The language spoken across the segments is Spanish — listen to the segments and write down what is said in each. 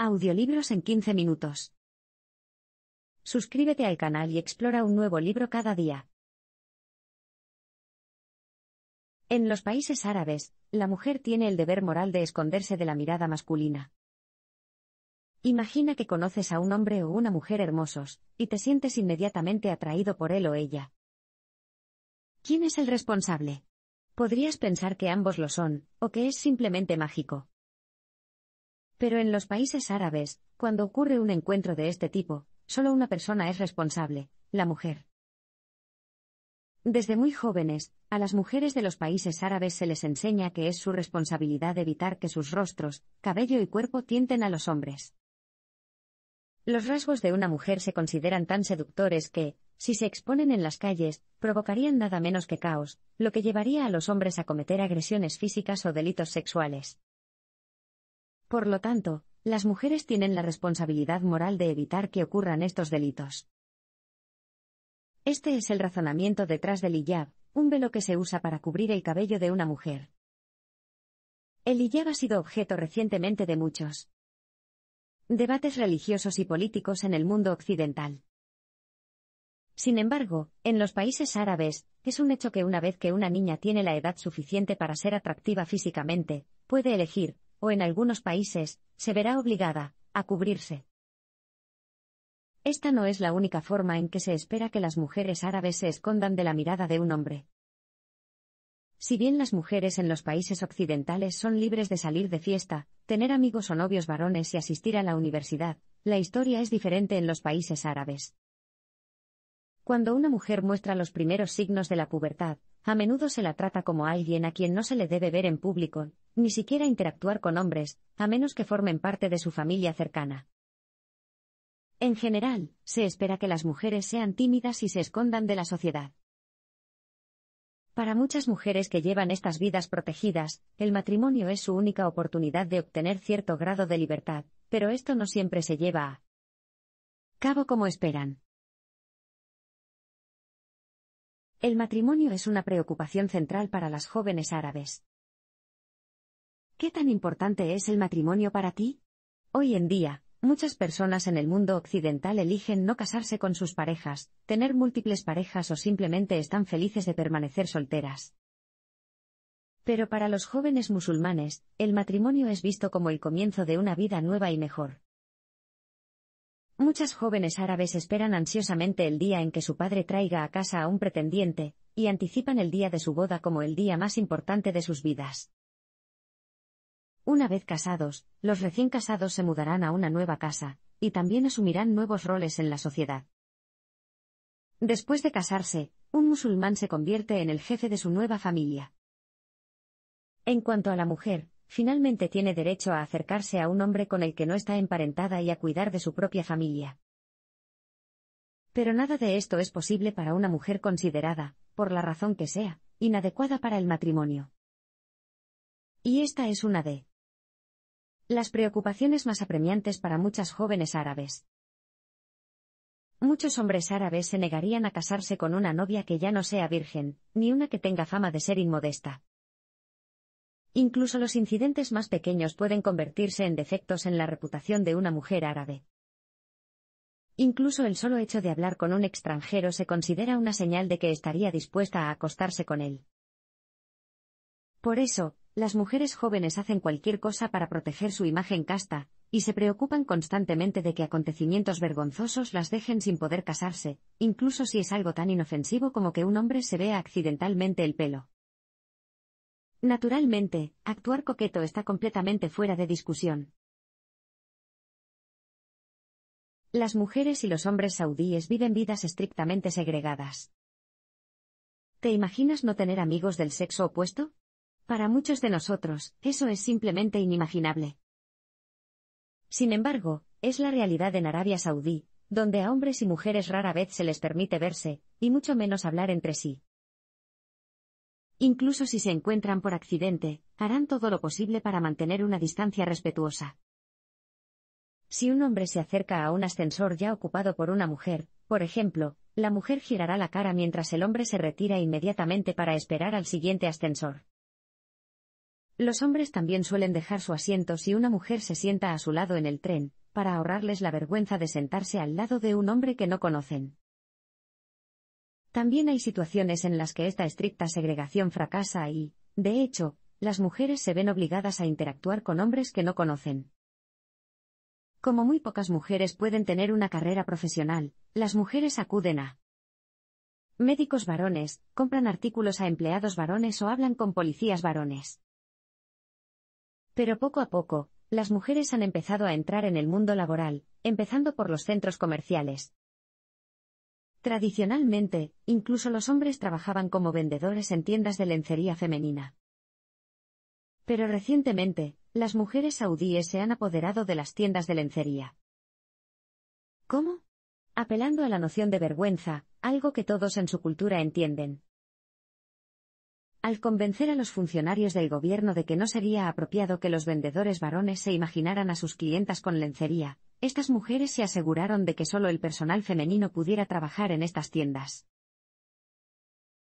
Audiolibros en 15 minutos. Suscríbete al canal y explora un nuevo libro cada día. En los países árabes, la mujer tiene el deber moral de esconderse de la mirada masculina. Imagina que conoces a un hombre o una mujer hermosos, y te sientes inmediatamente atraído por él o ella. ¿Quién es el responsable? Podrías pensar que ambos lo son, o que es simplemente mágico. Pero en los países árabes, cuando ocurre un encuentro de este tipo, solo una persona es responsable, la mujer. Desde muy jóvenes, a las mujeres de los países árabes se les enseña que es su responsabilidad evitar que sus rostros, cabello y cuerpo tienten a los hombres. Los rasgos de una mujer se consideran tan seductores que, si se exponen en las calles, provocarían nada menos que caos, lo que llevaría a los hombres a cometer agresiones físicas o delitos sexuales. Por lo tanto, las mujeres tienen la responsabilidad moral de evitar que ocurran estos delitos. Este es el razonamiento detrás del hijab, un velo que se usa para cubrir el cabello de una mujer. El hijab ha sido objeto recientemente de muchos debates religiosos y políticos en el mundo occidental. Sin embargo, en los países árabes, es un hecho que una vez que una niña tiene la edad suficiente para ser atractiva físicamente, puede elegir, o en algunos países, se verá obligada, a cubrirse. Esta no es la única forma en que se espera que las mujeres árabes se escondan de la mirada de un hombre. Si bien las mujeres en los países occidentales son libres de salir de fiesta, tener amigos o novios varones y asistir a la universidad, la historia es diferente en los países árabes. Cuando una mujer muestra los primeros signos de la pubertad, a menudo se la trata como alguien a quien no se le debe ver en público, ni siquiera interactuar con hombres, a menos que formen parte de su familia cercana. En general, se espera que las mujeres sean tímidas y se escondan de la sociedad. Para muchas mujeres que llevan estas vidas protegidas, el matrimonio es su única oportunidad de obtener cierto grado de libertad, pero esto no siempre se lleva a cabo como esperan. El matrimonio es una preocupación central para las jóvenes árabes. ¿Qué tan importante es el matrimonio para ti? Hoy en día, muchas personas en el mundo occidental eligen no casarse con sus parejas, tener múltiples parejas o simplemente están felices de permanecer solteras. Pero para los jóvenes musulmanes, el matrimonio es visto como el comienzo de una vida nueva y mejor. Muchas jóvenes árabes esperan ansiosamente el día en que su padre traiga a casa a un pretendiente, y anticipan el día de su boda como el día más importante de sus vidas. Una vez casados, los recién casados se mudarán a una nueva casa, y también asumirán nuevos roles en la sociedad. Después de casarse, un musulmán se convierte en el jefe de su nueva familia. En cuanto a la mujer, finalmente tiene derecho a acercarse a un hombre con el que no está emparentada y a cuidar de su propia familia. Pero nada de esto es posible para una mujer considerada, por la razón que sea, inadecuada para el matrimonio. Y esta es una de las preocupaciones más apremiantes para muchas jóvenes árabes. Muchos hombres árabes se negarían a casarse con una novia que ya no sea virgen, ni una que tenga fama de ser inmodesta. Incluso los incidentes más pequeños pueden convertirse en defectos en la reputación de una mujer árabe. Incluso el solo hecho de hablar con un extranjero se considera una señal de que estaría dispuesta a acostarse con él. Por eso, las mujeres jóvenes hacen cualquier cosa para proteger su imagen casta, y se preocupan constantemente de que acontecimientos vergonzosos las dejen sin poder casarse, incluso si es algo tan inofensivo como que un hombre se vea accidentalmente el pelo. Naturalmente, actuar coqueto está completamente fuera de discusión. Las mujeres y los hombres saudíes viven vidas estrictamente segregadas. ¿Te imaginas no tener amigos del sexo opuesto? Para muchos de nosotros, eso es simplemente inimaginable. Sin embargo, es la realidad en Arabia Saudí, donde a hombres y mujeres rara vez se les permite verse, y mucho menos hablar entre sí. Incluso si se encuentran por accidente, harán todo lo posible para mantener una distancia respetuosa. Si un hombre se acerca a un ascensor ya ocupado por una mujer, por ejemplo, la mujer girará la cara mientras el hombre se retira inmediatamente para esperar al siguiente ascensor. Los hombres también suelen dejar su asiento si una mujer se sienta a su lado en el tren, para ahorrarles la vergüenza de sentarse al lado de un hombre que no conocen. También hay situaciones en las que esta estricta segregación fracasa y, de hecho, las mujeres se ven obligadas a interactuar con hombres que no conocen. Como muy pocas mujeres pueden tener una carrera profesional, las mujeres acuden a médicos varones, compran artículos a empleados varones o hablan con policías varones. Pero poco a poco, las mujeres han empezado a entrar en el mundo laboral, empezando por los centros comerciales, Tradicionalmente, incluso los hombres trabajaban como vendedores en tiendas de lencería femenina. Pero recientemente, las mujeres saudíes se han apoderado de las tiendas de lencería. ¿Cómo? Apelando a la noción de vergüenza, algo que todos en su cultura entienden. Al convencer a los funcionarios del gobierno de que no sería apropiado que los vendedores varones se imaginaran a sus clientas con lencería, estas mujeres se aseguraron de que solo el personal femenino pudiera trabajar en estas tiendas.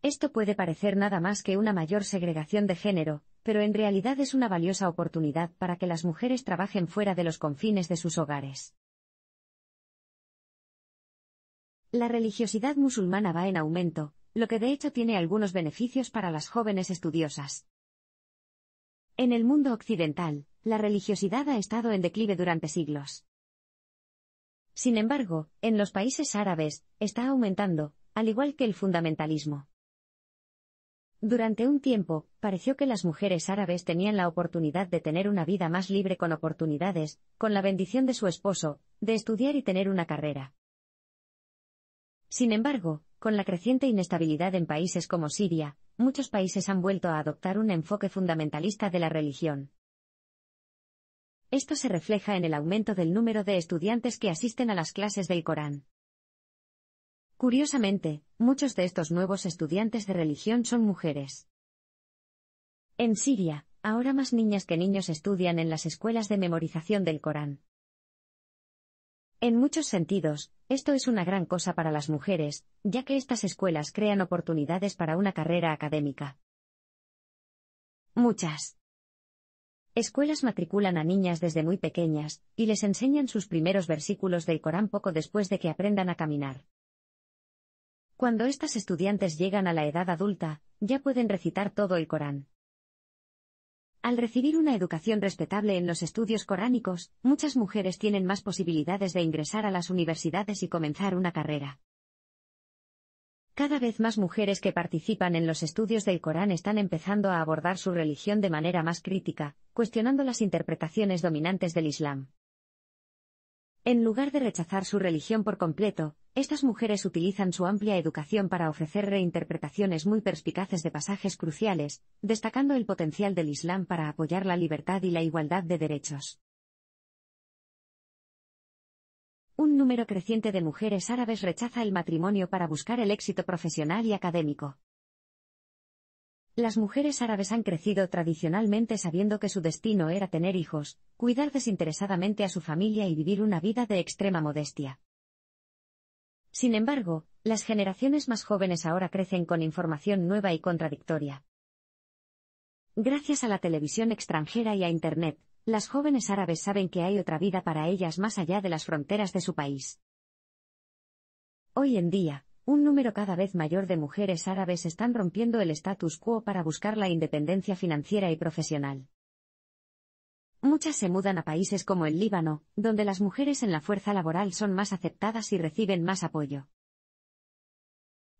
Esto puede parecer nada más que una mayor segregación de género, pero en realidad es una valiosa oportunidad para que las mujeres trabajen fuera de los confines de sus hogares. La religiosidad musulmana va en aumento, lo que de hecho tiene algunos beneficios para las jóvenes estudiosas. En el mundo occidental, la religiosidad ha estado en declive durante siglos. Sin embargo, en los países árabes, está aumentando, al igual que el fundamentalismo. Durante un tiempo, pareció que las mujeres árabes tenían la oportunidad de tener una vida más libre con oportunidades, con la bendición de su esposo, de estudiar y tener una carrera. Sin embargo, con la creciente inestabilidad en países como Siria, muchos países han vuelto a adoptar un enfoque fundamentalista de la religión. Esto se refleja en el aumento del número de estudiantes que asisten a las clases del Corán. Curiosamente, muchos de estos nuevos estudiantes de religión son mujeres. En Siria, ahora más niñas que niños estudian en las escuelas de memorización del Corán. En muchos sentidos, esto es una gran cosa para las mujeres, ya que estas escuelas crean oportunidades para una carrera académica. Muchas. Escuelas matriculan a niñas desde muy pequeñas, y les enseñan sus primeros versículos del Corán poco después de que aprendan a caminar. Cuando estas estudiantes llegan a la edad adulta, ya pueden recitar todo el Corán. Al recibir una educación respetable en los estudios coránicos, muchas mujeres tienen más posibilidades de ingresar a las universidades y comenzar una carrera. Cada vez más mujeres que participan en los estudios del Corán están empezando a abordar su religión de manera más crítica, cuestionando las interpretaciones dominantes del Islam. En lugar de rechazar su religión por completo, estas mujeres utilizan su amplia educación para ofrecer reinterpretaciones muy perspicaces de pasajes cruciales, destacando el potencial del Islam para apoyar la libertad y la igualdad de derechos. un número creciente de mujeres árabes rechaza el matrimonio para buscar el éxito profesional y académico. Las mujeres árabes han crecido tradicionalmente sabiendo que su destino era tener hijos, cuidar desinteresadamente a su familia y vivir una vida de extrema modestia. Sin embargo, las generaciones más jóvenes ahora crecen con información nueva y contradictoria. Gracias a la televisión extranjera y a Internet, las jóvenes árabes saben que hay otra vida para ellas más allá de las fronteras de su país. Hoy en día, un número cada vez mayor de mujeres árabes están rompiendo el status quo para buscar la independencia financiera y profesional. Muchas se mudan a países como el Líbano, donde las mujeres en la fuerza laboral son más aceptadas y reciben más apoyo.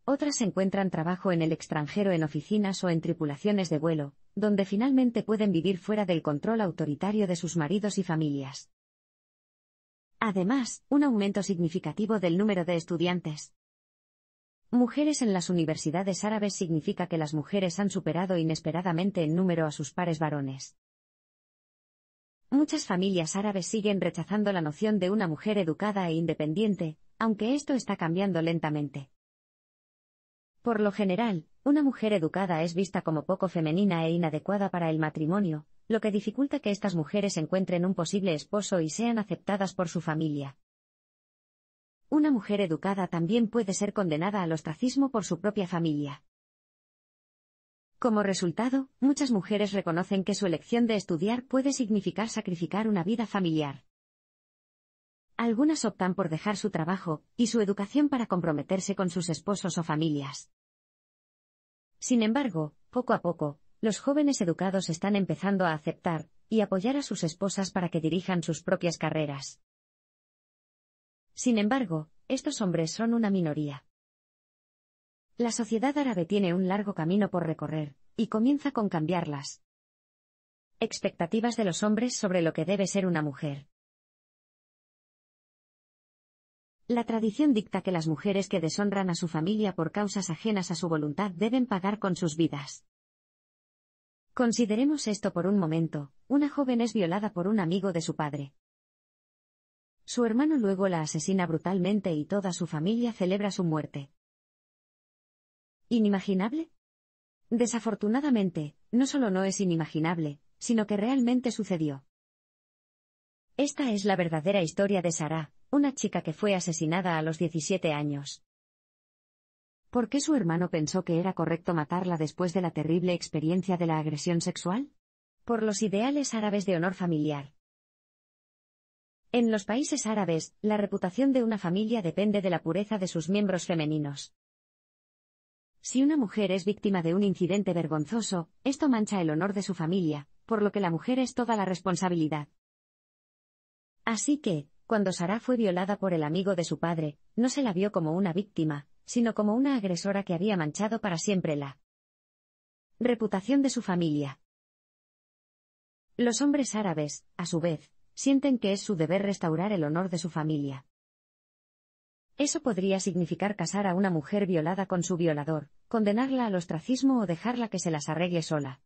Otras encuentran trabajo en el extranjero en oficinas o en tripulaciones de vuelo, donde finalmente pueden vivir fuera del control autoritario de sus maridos y familias. Además, un aumento significativo del número de estudiantes. Mujeres en las universidades árabes significa que las mujeres han superado inesperadamente en número a sus pares varones. Muchas familias árabes siguen rechazando la noción de una mujer educada e independiente, aunque esto está cambiando lentamente. Por lo general, una mujer educada es vista como poco femenina e inadecuada para el matrimonio, lo que dificulta que estas mujeres encuentren un posible esposo y sean aceptadas por su familia. Una mujer educada también puede ser condenada al ostracismo por su propia familia. Como resultado, muchas mujeres reconocen que su elección de estudiar puede significar sacrificar una vida familiar. Algunas optan por dejar su trabajo y su educación para comprometerse con sus esposos o familias. Sin embargo, poco a poco, los jóvenes educados están empezando a aceptar y apoyar a sus esposas para que dirijan sus propias carreras. Sin embargo, estos hombres son una minoría. La sociedad árabe tiene un largo camino por recorrer, y comienza con cambiarlas. Expectativas de los hombres sobre lo que debe ser una mujer. La tradición dicta que las mujeres que deshonran a su familia por causas ajenas a su voluntad deben pagar con sus vidas. Consideremos esto por un momento, una joven es violada por un amigo de su padre. Su hermano luego la asesina brutalmente y toda su familia celebra su muerte. ¿Inimaginable? Desafortunadamente, no solo no es inimaginable, sino que realmente sucedió. Esta es la verdadera historia de Sara una chica que fue asesinada a los 17 años. ¿Por qué su hermano pensó que era correcto matarla después de la terrible experiencia de la agresión sexual? Por los ideales árabes de honor familiar. En los países árabes, la reputación de una familia depende de la pureza de sus miembros femeninos. Si una mujer es víctima de un incidente vergonzoso, esto mancha el honor de su familia, por lo que la mujer es toda la responsabilidad. Así que, cuando Sara fue violada por el amigo de su padre, no se la vio como una víctima, sino como una agresora que había manchado para siempre la reputación de su familia. Los hombres árabes, a su vez, sienten que es su deber restaurar el honor de su familia. Eso podría significar casar a una mujer violada con su violador, condenarla al ostracismo o dejarla que se las arregle sola.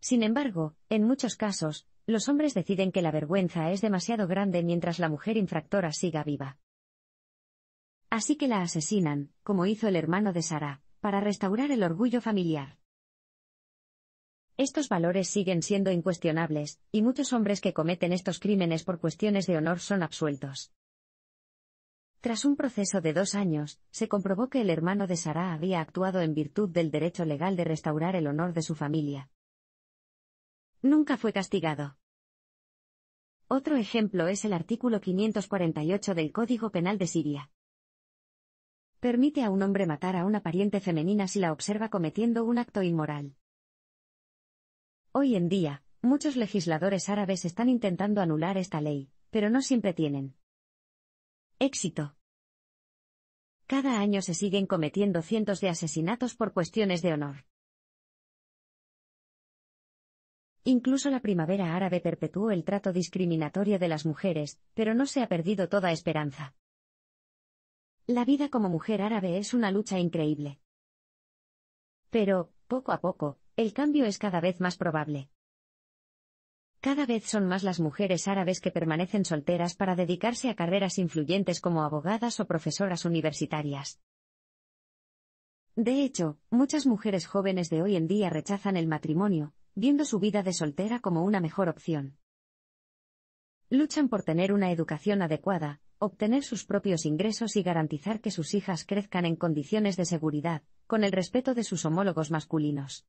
Sin embargo, en muchos casos, los hombres deciden que la vergüenza es demasiado grande mientras la mujer infractora siga viva. Así que la asesinan, como hizo el hermano de Sara, para restaurar el orgullo familiar. Estos valores siguen siendo incuestionables, y muchos hombres que cometen estos crímenes por cuestiones de honor son absueltos. Tras un proceso de dos años, se comprobó que el hermano de Sara había actuado en virtud del derecho legal de restaurar el honor de su familia. Nunca fue castigado. Otro ejemplo es el artículo 548 del Código Penal de Siria. Permite a un hombre matar a una pariente femenina si la observa cometiendo un acto inmoral. Hoy en día, muchos legisladores árabes están intentando anular esta ley, pero no siempre tienen éxito. Cada año se siguen cometiendo cientos de asesinatos por cuestiones de honor. Incluso la primavera árabe perpetuó el trato discriminatorio de las mujeres, pero no se ha perdido toda esperanza. La vida como mujer árabe es una lucha increíble. Pero, poco a poco, el cambio es cada vez más probable. Cada vez son más las mujeres árabes que permanecen solteras para dedicarse a carreras influyentes como abogadas o profesoras universitarias. De hecho, muchas mujeres jóvenes de hoy en día rechazan el matrimonio, viendo su vida de soltera como una mejor opción. Luchan por tener una educación adecuada, obtener sus propios ingresos y garantizar que sus hijas crezcan en condiciones de seguridad, con el respeto de sus homólogos masculinos.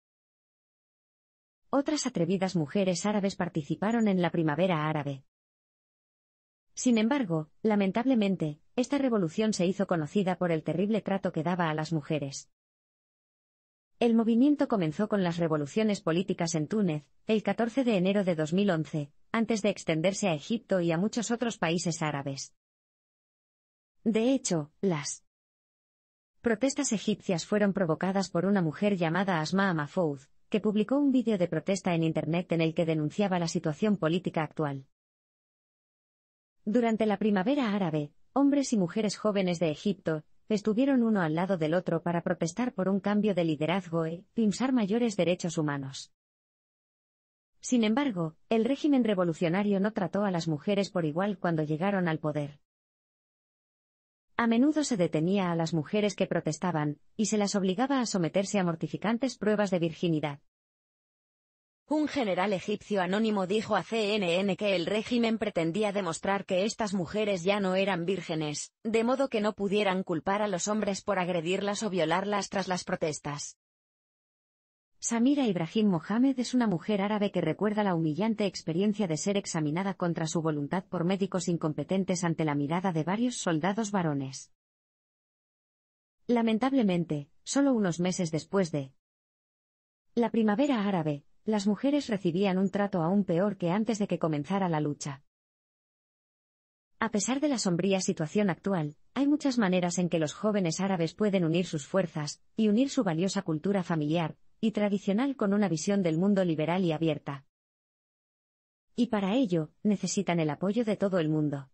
Otras atrevidas mujeres árabes participaron en la primavera árabe. Sin embargo, lamentablemente, esta revolución se hizo conocida por el terrible trato que daba a las mujeres. El movimiento comenzó con las revoluciones políticas en Túnez, el 14 de enero de 2011, antes de extenderse a Egipto y a muchos otros países árabes. De hecho, las protestas egipcias fueron provocadas por una mujer llamada Asma Mahfouz, que publicó un vídeo de protesta en Internet en el que denunciaba la situación política actual. Durante la primavera árabe, hombres y mujeres jóvenes de Egipto, estuvieron uno al lado del otro para protestar por un cambio de liderazgo e impulsar mayores derechos humanos. Sin embargo, el régimen revolucionario no trató a las mujeres por igual cuando llegaron al poder. A menudo se detenía a las mujeres que protestaban, y se las obligaba a someterse a mortificantes pruebas de virginidad. Un general egipcio anónimo dijo a CNN que el régimen pretendía demostrar que estas mujeres ya no eran vírgenes, de modo que no pudieran culpar a los hombres por agredirlas o violarlas tras las protestas. Samira Ibrahim Mohamed es una mujer árabe que recuerda la humillante experiencia de ser examinada contra su voluntad por médicos incompetentes ante la mirada de varios soldados varones. Lamentablemente, solo unos meses después de la primavera árabe, las mujeres recibían un trato aún peor que antes de que comenzara la lucha. A pesar de la sombría situación actual, hay muchas maneras en que los jóvenes árabes pueden unir sus fuerzas, y unir su valiosa cultura familiar, y tradicional con una visión del mundo liberal y abierta. Y para ello, necesitan el apoyo de todo el mundo.